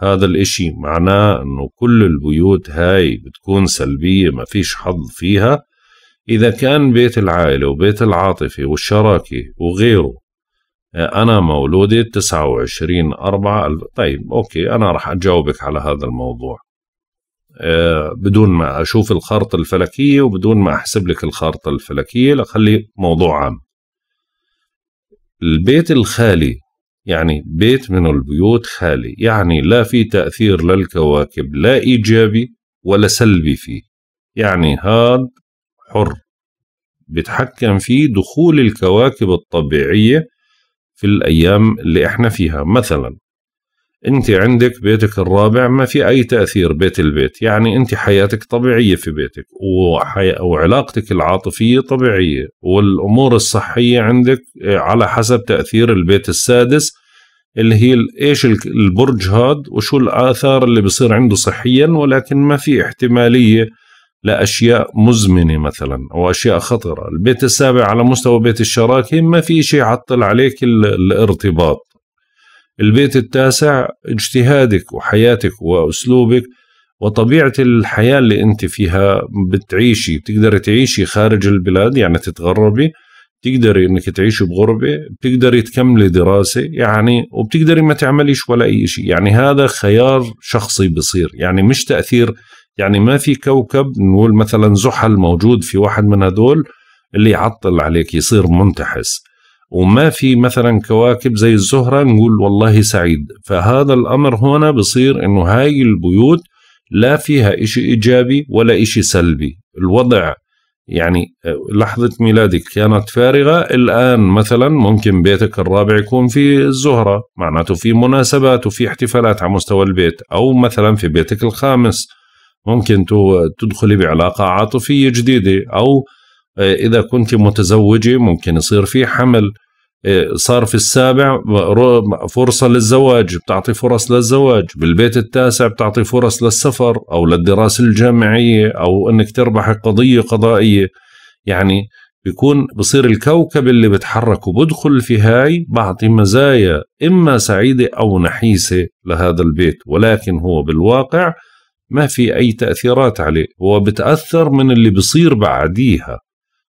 هذا الاشي معناه انه كل البيوت هاي بتكون سلبية ما فيش حظ فيها إذا كان بيت العائلة وبيت العاطفة والشراكة وغيره آه، أنا مولودة تسعة وعشرين أربعة طيب أوكي أنا رح أجاوبك على هذا الموضوع آه، بدون ما أشوف الخارطة الفلكية وبدون ما أحسب لك الخارطة الفلكية لخلي موضوع عام البيت الخالي يعني بيت من البيوت خالي يعني لا في تأثير للكواكب لا إيجابي ولا سلبي فيه يعني هاد حر بيتحكم في دخول الكواكب الطبيعية في الأيام اللي إحنا فيها مثلا أنت عندك بيتك الرابع ما في أي تأثير بيت البيت يعني أنت حياتك طبيعية في بيتك وحي... وعلاقتك العاطفية طبيعية والأمور الصحية عندك آه، على حسب تأثير البيت السادس اللي هي ايش البرج هاد وشو الاثار اللي بصير عنده صحيا ولكن ما في احتماليه لاشياء مزمنه مثلا او اشياء خطره، البيت السابع على مستوى بيت الشراكه ما في شيء يعطل عليك الارتباط. البيت التاسع اجتهادك وحياتك واسلوبك وطبيعه الحياه اللي انت فيها بتعيشي، بتقدري تعيشي خارج البلاد يعني تتغربي، بتقدري انك تعيشي بغربه، بتقدري تكملي دراسه، يعني وبتقدري ما تعمليش ولا اي شيء، يعني هذا خيار شخصي بصير، يعني مش تاثير يعني ما في كوكب نقول مثلا زحل موجود في واحد من هدول اللي يعطل عليك يصير منتحس وما في مثلا كواكب زي الزهرة نقول والله سعيد فهذا الأمر هنا بصير أنه هاي البيوت لا فيها إشي إيجابي ولا إشي سلبي الوضع يعني لحظة ميلادك كانت فارغة الآن مثلا ممكن بيتك الرابع يكون في الزهرة معناته في مناسبات وفي احتفالات على مستوى البيت أو مثلا في بيتك الخامس ممكن تدخلي بعلاقة عاطفية جديدة أو آه، إذا كنت متزوجة ممكن يصير في حمل آه، صار في السابع فرصة للزواج بتعطي فرص للزواج بالبيت التاسع بتعطي فرص للسفر أو للدراسة الجامعية أو أنك تربحي قضية قضائية يعني بيكون بصير الكوكب اللي بتحرك وبدخل في هاي بعطي مزايا إما سعيدة أو نحيسة لهذا البيت ولكن هو بالواقع ما في أي تأثيرات عليه هو بتأثر من اللي بصير بعديها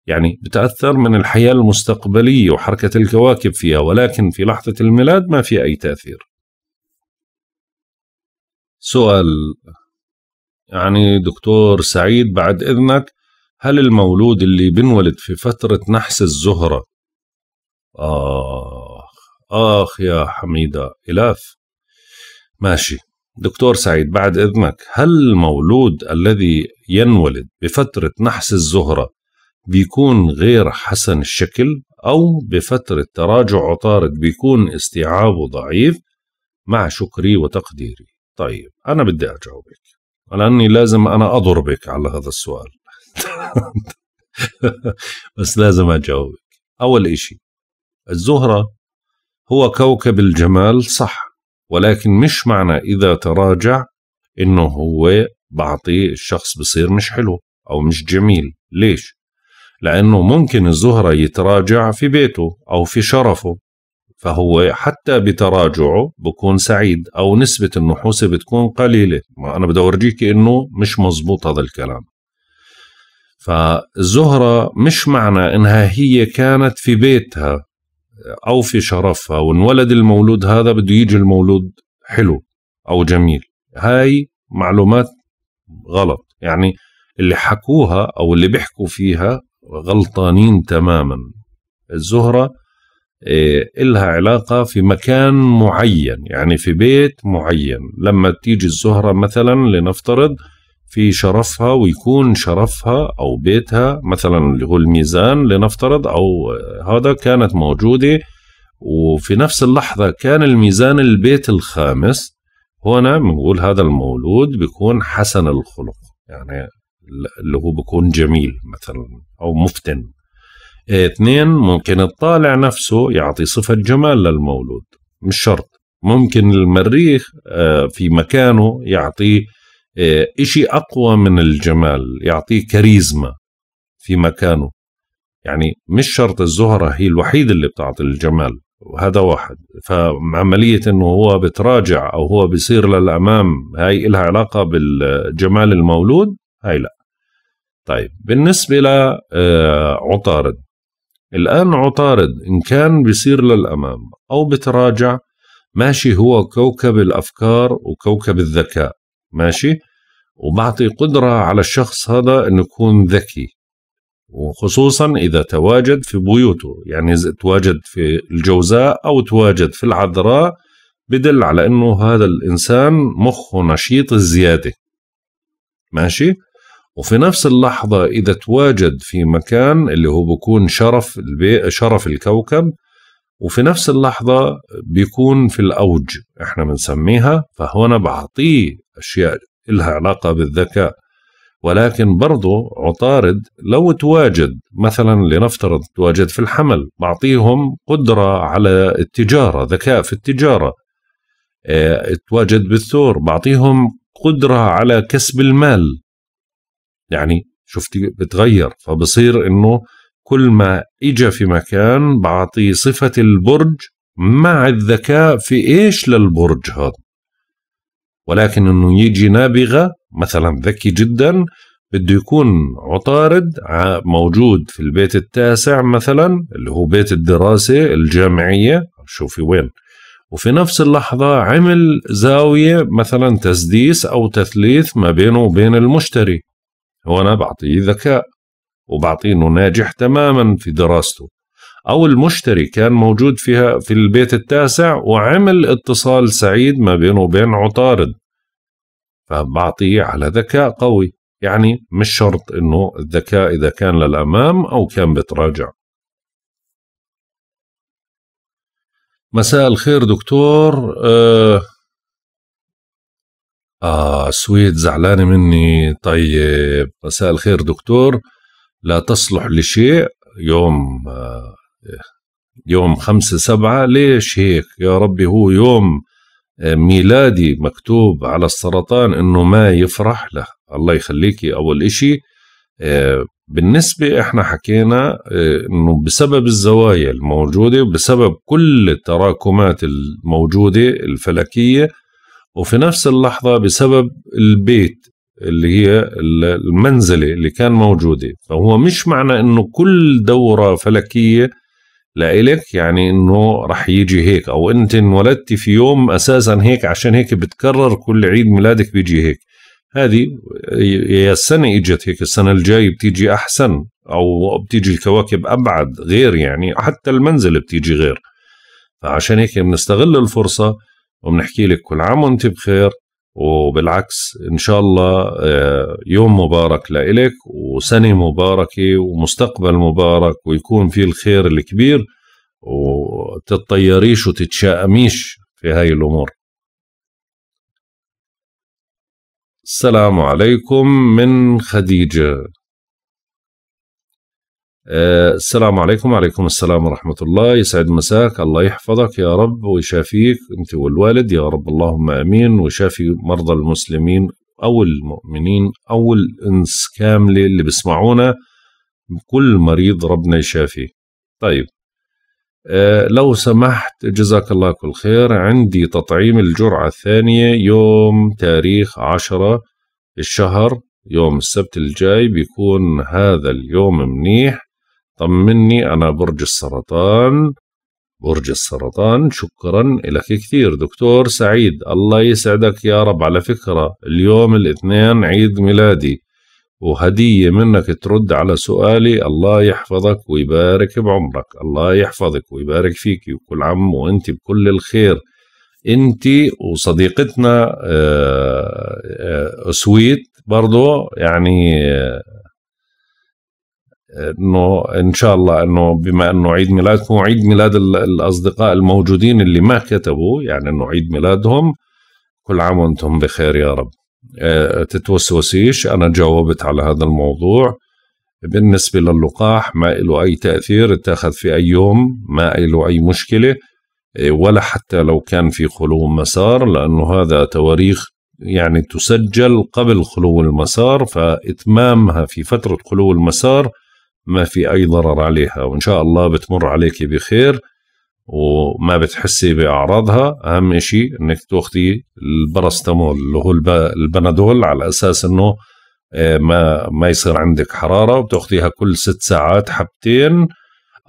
يعني بتأثر من الحياة المستقبلية وحركة الكواكب فيها ولكن في لحظة الميلاد ما في أي تأثير سؤال يعني دكتور سعيد بعد إذنك هل المولود اللي بنولد في فترة نحس الزهرة آخ آخ يا حميدة إلاف ماشي دكتور سعيد بعد إذنك هل المولود الذي ينولد بفترة نحس الزهرة بيكون غير حسن الشكل أو بفترة تراجع عطارد بيكون استيعابه ضعيف مع شكري وتقديري طيب أنا بدي أجاوبك لأني لازم أنا أضربك على هذا السؤال بس لازم أجاوبك أول إشي الزهرة هو كوكب الجمال صح ولكن مش معنى إذا تراجع إنه هو بعطيه الشخص بصير مش حلو أو مش جميل ليش؟ لأنه ممكن الزهرة يتراجع في بيته أو في شرفه فهو حتى بتراجعه بكون سعيد أو نسبة النحوسة بتكون قليلة ما أنا بدي أورجيك إنه مش مزبوط هذا الكلام فالزهرة مش معنى إنها هي كانت في بيتها أو في شرفها وانولد المولود هذا بده يجي المولود حلو أو جميل هاي معلومات غلط يعني اللي حكوها أو اللي بيحكوا فيها غلطانين تماما الزهرة إيه، إلها علاقة في مكان معين يعني في بيت معين لما تيجي الزهرة مثلا لنفترض في شرفها ويكون شرفها او بيتها مثلا اللي هو الميزان لنفترض او هذا كانت موجوده وفي نفس اللحظه كان الميزان البيت الخامس هنا بنقول هذا المولود بيكون حسن الخلق يعني اللي هو بيكون جميل مثلا او مفتن اثنين ممكن الطالع نفسه يعطي صفة جمال للمولود مش شرط ممكن المريخ آه، في مكانه يعطي إيه، إشي أقوى من الجمال يعطيه كاريزما في مكانه يعني مش شرط الزهرة هي الوحيدة اللي بتعطي الجمال وهذا واحد فعملية انه هو بتراجع او هو بيصير للامام هاي إلها علاقة بالجمال المولود هاي لا طيب بالنسبة لعطارد آه، الآن عطارد إن كان بيصير للأمام أو بتراجع ماشي هو كوكب الأفكار وكوكب الذكاء ماشي وبعطي قدرة على الشخص هذا أنه يكون ذكي وخصوصا إذا تواجد في بيوته يعني إذا تواجد في الجوزاء أو تواجد في العذراء بدل على أنه هذا الإنسان مخه نشيط الزيادة ماشي وفي نفس اللحظة إذا تواجد في مكان اللي هو بكون شرف البي... شرف الكوكب وفي نفس اللحظة بيكون في الأوج إحنا بنسميها فهنا بعطيه أشياء إلها علاقة بالذكاء ولكن برضو عطارد لو تواجد مثلا لنفترض تواجد في الحمل بعطيهم قدرة على التجارة ذكاء في التجارة آه، تواجد بالثور بعطيهم قدرة على كسب المال يعني شفتي بتغير فبصير انه كل ما اجى في مكان بعطيه صفة البرج مع الذكاء في ايش للبرج هذا ولكن انه يجي نابغه مثلا ذكي جدا بده يكون عطارد موجود في البيت التاسع مثلا اللي هو بيت الدراسه الجامعيه شوفي وين وفي نفس اللحظة عمل زاوية مثلا تسديس أو تثليث ما بينه وبين المشتري وأنا بعطيه ذكاء وبعطيه أنه ناجح تماما في دراسته أو المشتري كان موجود فيها في البيت التاسع وعمل اتصال سعيد ما بينه وبين عطارد فبعطيه على ذكاء قوي يعني مش شرط انه الذكاء اذا كان للامام او كان بتراجع مساء الخير دكتور آه, آه سويد زعلانة مني طيب مساء الخير دكتور لا تصلح لشيء يوم آه يوم خمسة سبعة ليش هيك يا ربي هو يوم ميلادي مكتوب على السرطان انه ما يفرح له الله يخليكي اول اشي آه، بالنسبة احنا حكينا آه، انه بسبب الزوايا الموجودة وبسبب كل التراكمات الموجودة الفلكية وفي نفس اللحظة بسبب البيت اللي هي المنزلة اللي كان موجودة فهو مش معنى انه كل دورة فلكية لإلك يعني انه رح يجي هيك او انت انولدتي في يوم اساسا هيك عشان هيك بتكرر كل عيد ميلادك بيجي هيك هذه يا السنة اجت هيك السنة الجاي بتيجي احسن او بتيجي الكواكب ابعد غير يعني حتى المنزل بتيجي غير فعشان هيك بنستغل الفرصة وبنحكي لك كل عام وانت بخير وبالعكس ان شاء الله آه، يوم مبارك لإلك وسنه مباركه ومستقبل مبارك ويكون فيه الخير الكبير وتتطيريش وتتشائميش في هاي الامور السلام عليكم من خديجه آه، السلام عليكم وعليكم السلام ورحمة الله يسعد مساك الله يحفظك يا رب ويشافيك أنت والوالد يا رب اللهم أمين وشافي مرضى المسلمين أو المؤمنين أو الإنس كاملة اللي بسمعونا كل مريض ربنا يشافيه طيب آه، لو سمحت جزاك الله كل خير عندي تطعيم الجرعة الثانية يوم تاريخ عشرة الشهر يوم السبت الجاي بيكون هذا اليوم منيح طمني أنا برج السرطان برج السرطان شكرا لك كثير دكتور سعيد الله يسعدك يا رب على فكرة اليوم الاثنين عيد ميلادي وهدية منك ترد على سؤالي الله يحفظك ويبارك بعمرك الله يحفظك ويبارك فيك وكل عم وانت بكل الخير انت وصديقتنا آه، آه، سويت برضو يعني آه، انه ان شاء الله انه بما انه عيد ميلادكم وعيد ميلاد الاصدقاء الموجودين اللي ما كتبوا يعني انه عيد ميلادهم كل عام وانتم بخير يا رب آه، تتوسوسيش انا جاوبت على هذا الموضوع بالنسبة للقاح ما له أي تأثير اتاخذ في أي يوم ما له أي مشكلة آه، ولا حتى لو كان في خلو مسار لأنه هذا تواريخ يعني تسجل قبل خلو المسار فإتمامها في فترة خلو المسار ما في أي ضرر عليها وإن شاء الله بتمر عليك بخير وما بتحسي بأعراضها أهم شيء أنك تأخذي البراستامول اللي هو البنادول على أساس أنه آه، ما ما يصير عندك حرارة وبتأخذيها كل ست ساعات حبتين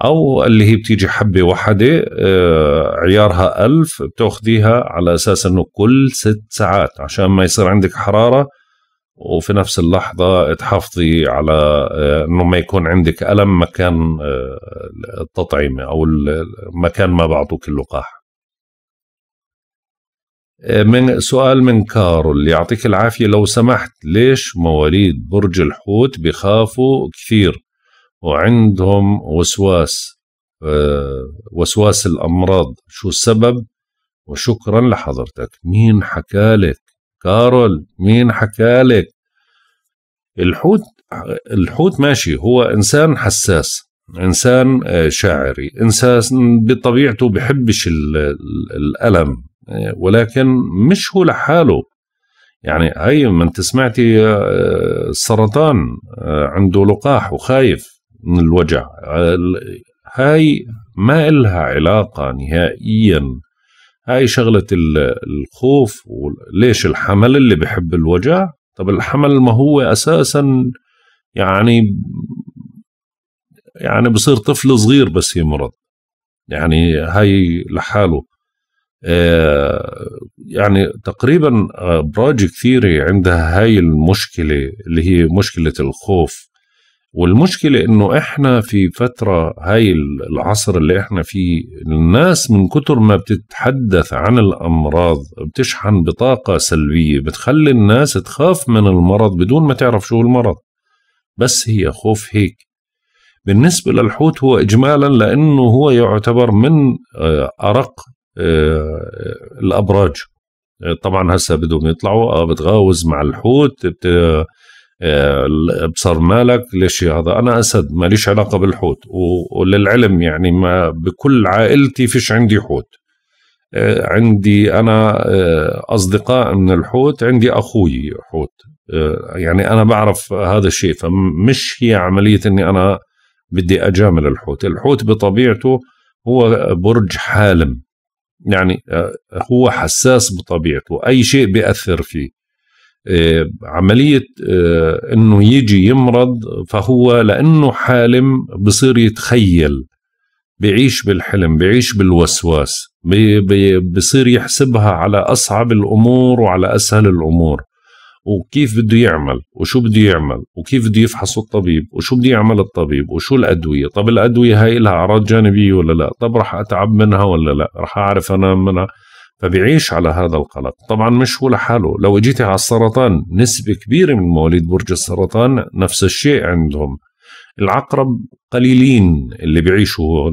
أو اللي هي بتيجي حبة واحدة آه، عيارها ألف بتأخذيها على أساس أنه كل ست ساعات عشان ما يصير عندك حرارة وفي نفس اللحظة تحافظي على آه، انه ما يكون عندك ألم مكان آه، التطعيمة أو مكان ما بعطوك اللقاح آه، من سؤال من كارول يعطيك العافية لو سمحت ليش مواليد برج الحوت بخافوا كثير وعندهم وسواس وسواس الأمراض شو السبب وشكرا لحضرتك مين حكالك كارول مين حكالك الحوت الحوت ماشي هو انسان حساس انسان آه، شاعري انسان بطبيعته بحبش الالم آه، ولكن مش هو لحاله يعني هي ما انت سمعتي آه، السرطان عنده لقاح وخايف من الوجع هاي ما إلها علاقة نهائيا هاي شغلة الخوف وليش الحمل اللي بحب الوجع طب الحمل ما هو أساسا يعني يعني بصير طفل صغير بس يمرض يعني هاي لحاله آه، يعني تقريبا أبراج آه، كثيرة عندها هاي المشكلة اللي هي مشكلة الخوف والمشكلة انه احنا في فترة هاي العصر اللي احنا فيه الناس من كتر ما بتتحدث عن الامراض بتشحن بطاقة سلبية بتخلي الناس تخاف من المرض بدون ما تعرف شو المرض بس هي خوف هيك بالنسبة للحوت هو اجمالا لانه هو يعتبر من آه، ارق آه، الابراج طبعا هسه بدهم يطلعوا اه بتغاوز مع الحوت بت ابصر مالك ليش هذا انا اسد ماليش علاقه بالحوت وللعلم يعني ما بكل عائلتي فيش عندي حوت آه، عندي انا آه، اصدقاء من الحوت عندي اخوي حوت آه، يعني انا بعرف هذا الشيء فمش هي عمليه اني انا بدي اجامل الحوت الحوت بطبيعته هو برج حالم يعني هو حساس بطبيعته اي شيء بياثر فيه آه، عملية آه، انه يجي يمرض فهو لانه حالم بصير يتخيل بيعيش بالحلم بيعيش بالوسواس بصير يحسبها على أصعب الأمور وعلى أسهل الأمور وكيف بده يعمل وشو بده يعمل وكيف بده يفحص الطبيب وشو بده يعمل الطبيب وشو الأدوية طب الأدوية هاي لها أعراض جانبية ولا لا طب رح أتعب منها ولا لا رح أعرف أنام منها فبيعيش على هذا القلق طبعا مش هو لحاله لو جيتي على السرطان نسبة كبيرة من مواليد برج السرطان نفس الشيء عندهم العقرب قليلين اللي بيعيشوا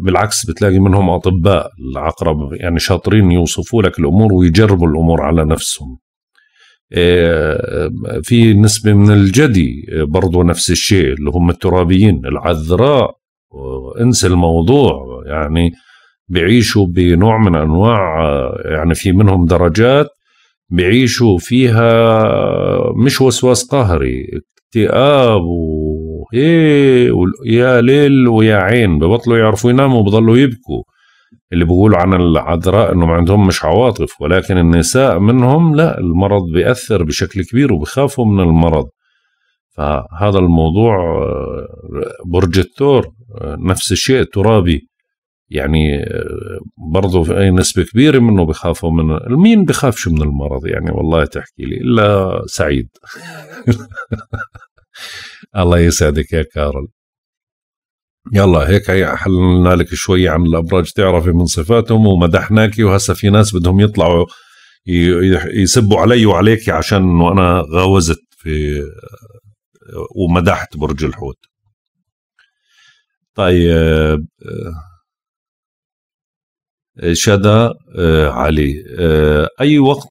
بالعكس بتلاقي منهم أطباء العقرب يعني شاطرين يوصفوا لك الأمور ويجربوا الأمور على نفسهم آه، في نسبة من الجدي برضو نفس الشيء اللي هم الترابيين العذراء انسى الموضوع يعني بيعيشوا بنوع من انواع يعني في منهم درجات بيعيشوا فيها مش وسواس قهري اكتئاب ويا ليل ويا عين ببطلوا يعرفوا يناموا بضلوا يبكوا اللي بيقولوا عن العذراء انه ما عندهم مش عواطف ولكن النساء منهم لا المرض بيأثر بشكل كبير وبخافوا من المرض فهذا الموضوع برج الثور نفس الشيء ترابي يعني برضو أي نسبة كبيرة منه بخافوا من مين بخافش من المرض يعني والله تحكي لي إلا سعيد الله يسعدك يا كارل يلا هيك حللنا لك شوي عن الابراج تعرفي من صفاتهم ومدحناكي وهسه في ناس بدهم يطلعوا يسبوا علي وعليكي عشان انه انا غاوزت في ومدحت برج الحوت طيب آه، شدى آه، علي آه، اي وقت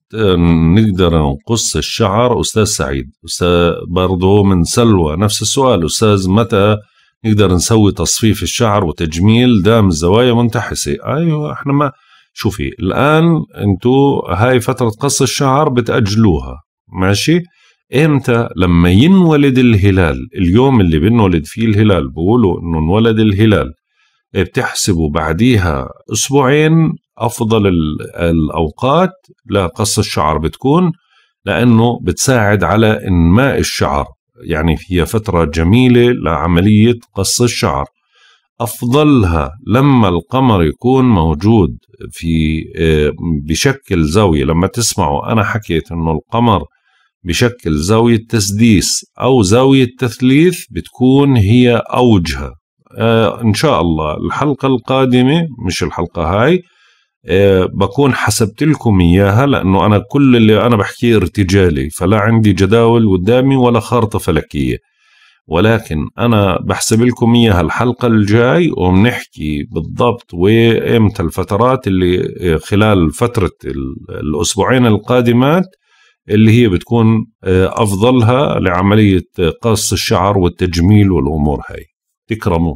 نقدر نقص الشعر استاذ سعيد استاذ برضه من سلوى نفس السؤال استاذ متى نقدر نسوي تصفيف الشعر وتجميل دام الزوايا منتحسه ايوه احنا ما شوفي الان انتو هاي فتره قص الشعر بتاجلوها ماشي امتى لما ينولد الهلال اليوم اللي بنولد فيه الهلال بقولوا انه انولد الهلال بتحسبوا بعديها اسبوعين افضل الاوقات لقص الشعر بتكون لانه بتساعد على انماء الشعر يعني هي فتره جميله لعمليه قص الشعر افضلها لما القمر يكون موجود في آه، بشكل زاويه لما تسمعوا انا حكيت انه القمر بشكل زاويه تسديس او زاويه تثليث بتكون هي اوجها آه، ان شاء الله الحلقه القادمه مش الحلقه هاي آه، بكون حسبت لكم اياها لانه انا كل اللي انا بحكيه ارتجالي فلا عندي جداول قدامي ولا خارطه فلكيه ولكن انا بحسب لكم اياها الحلقه الجاي وبنحكي بالضبط وامتى الفترات اللي آه، خلال فتره الاسبوعين القادمات اللي هي بتكون افضلها لعمليه قص الشعر والتجميل والامور هاي تكرموا